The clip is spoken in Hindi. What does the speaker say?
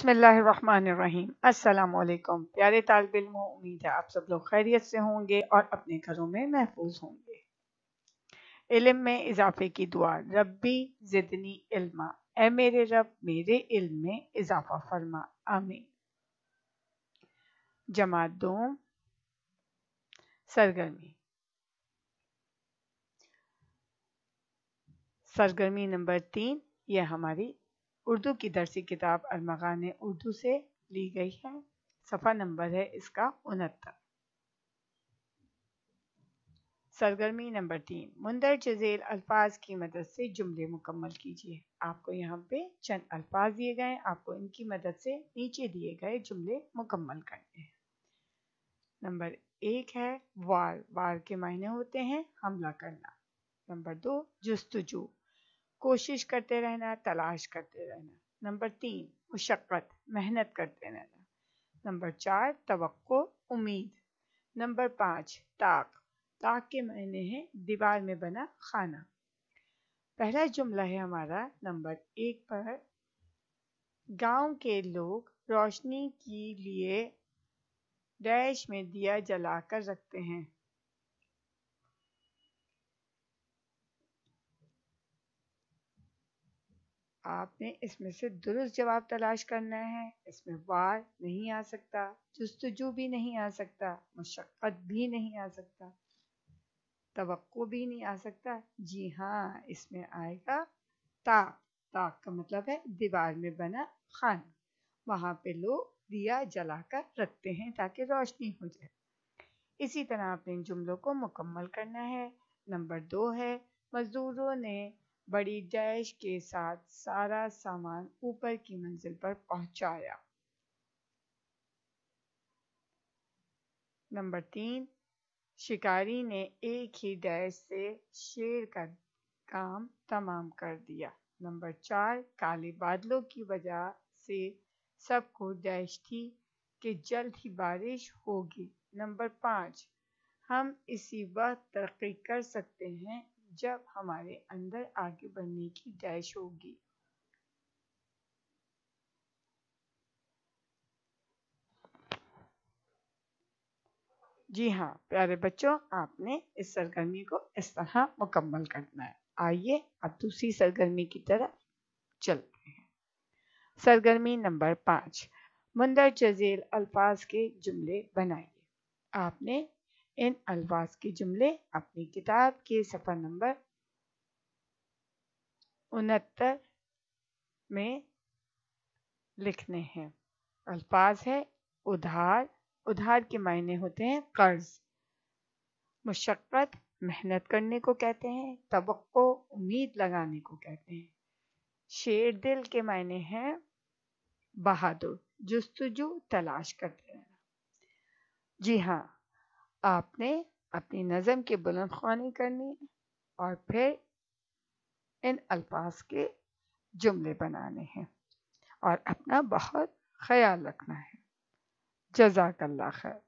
अस्सलाम अल्लाम प्यारे तालब इलमों उम्मीद है आप सब लोग खैरियत से होंगे और अपने घरों में महफूज होंगे इल्म में इजाफे की दुआ रब्बी ज़िदनी इल्मा ए मेरे रब मेरे इल्म में इजाफा फरमा आमीन जमातों सरगर्मी सरगर्मी नंबर तीन यह हमारी उर्दू की दरसी किताब अलमगान उर्दू से ली गई है सफ़ा नंबर है इसका उनहत्तर सरगर्मी नंबर तीन मुंदर जेल अल्फाज की मदद से जुमले मुकम्मल कीजिए आपको यहाँ पे चंद अल्फाज दिए गए आपको इनकी मदद से नीचे दिए गए जुमले मुकम्मल करने हैं नंबर एक है वार वार के मायने होते हैं हमला करना नंबर दो जस्तजू कोशिश करते रहना तलाश करते रहना नंबर तीन मुशक्क़त मेहनत करते रहना नंबर चार तो उम्मीद नंबर पाँच ताक ताक के मायने हैं दीवार में बना खाना पहला जुमला है हमारा नंबर एक पर गांव के लोग रोशनी के लिए डैश में दिया जलाकर रखते हैं आपने इसमें से दुरुस्त जवाब तलाश करना है इसमें वार नहीं आ सकता जस्तजू भी नहीं आ सकता मशक्क़त भी नहीं आ सकता तो भी नहीं आ सकता जी हाँ इसमें आएगा ता ताक का मतलब है दीवार में बना खान वहाँ पे लोग दिया जलाकर रखते हैं ताकि रोशनी हो जाए इसी तरह आपने इन जुमलों को मुकम्मल करना है नंबर दो है मज़दूरों ने बड़ी जैश के साथ सारा सामान ऊपर की मंजिल पर पहुंचाया नंबर तीन शिकारी ने एक ही डैश से शेर का काम तमाम कर दिया नंबर चार काले बादलों की वजह से सबको डैश थी कि जल्द ही बारिश होगी नंबर पाँच हम इसी वक्त तरक्की कर सकते हैं जब हमारे अंदर आगे बढ़ने की डैश होगी जी हाँ प्यारे बच्चों आपने इस सरगर्मी को इस तरह मुकम्मल करना है आइए अब दूसरी सरगर्मी की तरफ चलते हैं सरगर्मी नंबर पाँच मंदर जजेल अल्फाज के जुमले बनाइए आपने इन अल्फाज के जुमले अपनी किताब के सफ़र नंबर उनहत्तर में लिखने हैं अल्फाज है उधार उधार के मायने होते हैं कर्ज मुशक्क़त मेहनत करने को कहते हैं तबक्को उम्मीद लगाने को कहते हैं शेर दिल के मायने हैं बहादुर जस्तुजू तलाश करते रहना जी हाँ आपने अपनी नज़म की बुलंद खानी करनी और फिर इन अल्फाज के जुमले बनाने हैं और अपना बहुत ख्याल रखना है जजाकल्ला खैर